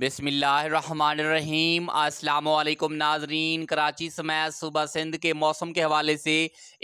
बिसमीम् अल्लाम नाजरीन कराची समेत सूबा सिंध के मौसम के हवाले से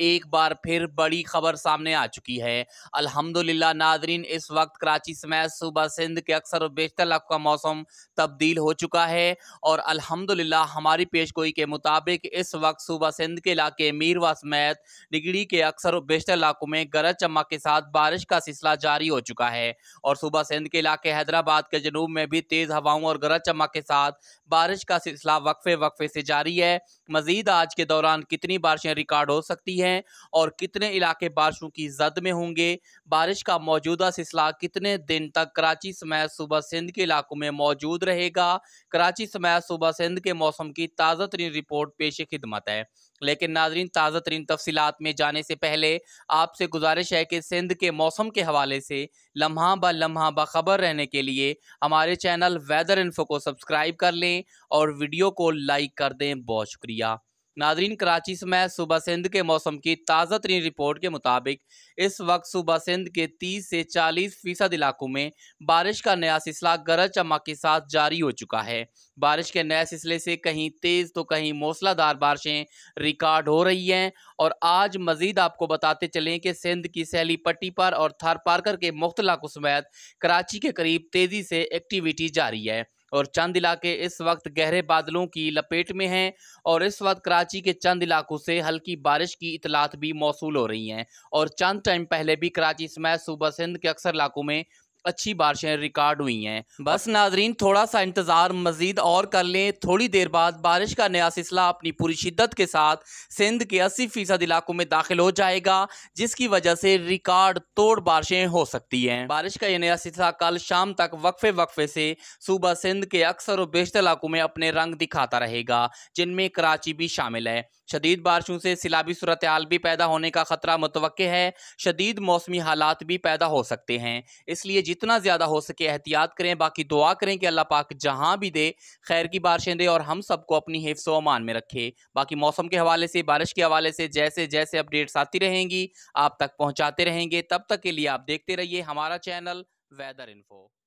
एक बार फिर बड़ी खबर सामने आ चुकी है अल्हम्दुलिल्लाह नाजरीन इस वक्त कराची समेत सूबा सिंध के अक्सर और बेशतर इलाकों का मौसम तब्दील हो चुका है और अल्हम्दुलिल्लाह हमारी पेशगोई के मुताबिक इस वक्त सूबा सिंध के इलाके मीरवा समेत डिगड़ी के अक्सर और बेशतर इलाकों में गरज चमक के साथ बारिश का सिलसिला जारी हो चुका है और सूबा सिंध के इलाके हैदराबाद के जनूब में भी तेज़ हवाओं हवाओं और गरज चमक के साथ बारिश का सिलसिला वक्फे वक्फे से जारी है मजीद आज के दौरान कितनी बारिशें रिकॉर्ड हो सकती हैं और कितने इलाके बारिशों की जद में होंगे बारिश का मौजूदा सिलसिला कितने दिन तक कराची समय सुबह सिंध के इलाकों में मौजूद रहेगा कराची समय सुबह सिंध के मौसम की ताज़ा तरीन रिपोर्ट पेश खिदमत है लेकिन नाजरीन ताज़ा तरीन तफसीत में जाने से पहले आपसे गुजारिश है कि सिंध के मौसम के हवाले से लम्हा ब लम्हा बबर रहने के लिए हमारे चैनल वेदर इन्फो को सब्सक्राइब कर लें और वीडियो को लाइक कर दें बहुत शुक्रिया नादरीन कराची समेत सूबा सिंध के मौसम की ताज़ा तरीन रिपोर्ट के मुताबिक इस वक्त सूबा सिंध के 30 से 40 फीसद इलाकों में बारिश का नया सिलसिला गरज चमक के साथ जारी हो चुका है बारिश के नए सिलसिले से कहीं तेज़ तो कहीं मौसलाधार बारिशें रिकॉर्ड हो रही हैं और आज मज़ीद आपको बताते चलें कि सिंध की सहली पट्टी पर और थर पार्कर के मुख्त इलाकों समेत कराची के करीब तेज़ी से एक्टिविटी जारी है और चंद इलाके इस वक्त गहरे बादलों की लपेट में हैं और इस वक्त कराची के चंद इलाकों से हल्की बारिश की इतलात भी मौसू हो रही हैं और चंद टाइम पहले भी कराची समेत सूबा सिंध के अक्सर इलाकों में अच्छी बारिशें रिकॉर्ड हुई हैं बस नाजरीन थोड़ा सा इंतज़ार मज़ीद और कर लें थोड़ी देर बाद बारिश का नया सिलसिला अपनी पूरी शिद्दत के साथ सिंध के अस्सी फ़ीसद इलाकों में दाखिल हो जाएगा जिसकी वजह से रिकॉर्ड तोड़ बारिशें हो सकती हैं बारिश का यह नया सिलसिला कल शाम तक वक्फे वक्फे से सूबा सिंध के अक्सर और बेशतर इलाकों में अपने रंग दिखाता रहेगा जिनमें कराची भी शामिल है शदीद बारिशों से सिलाबी सूरत हाल भी पैदा होने का खतरा मुतव है शदीद मौसमी हालात भी पैदा हो सकते हैं इसलिए जित जितना ज़्यादा हो सके एहतियात करें बाकी दुआ करें कि अल्लाह पाक जहाँ भी दे खैर की बारिशें दे और हम सबको अपनी हिफ्स अमान में रखे बाकी मौसम के हवाले से बारिश के हवाले से जैसे जैसे अपडेट्स आती रहेंगी आप तक पहुँचाते रहेंगे तब तक के लिए आप देखते रहिए हमारा चैनल वेदर इन्फो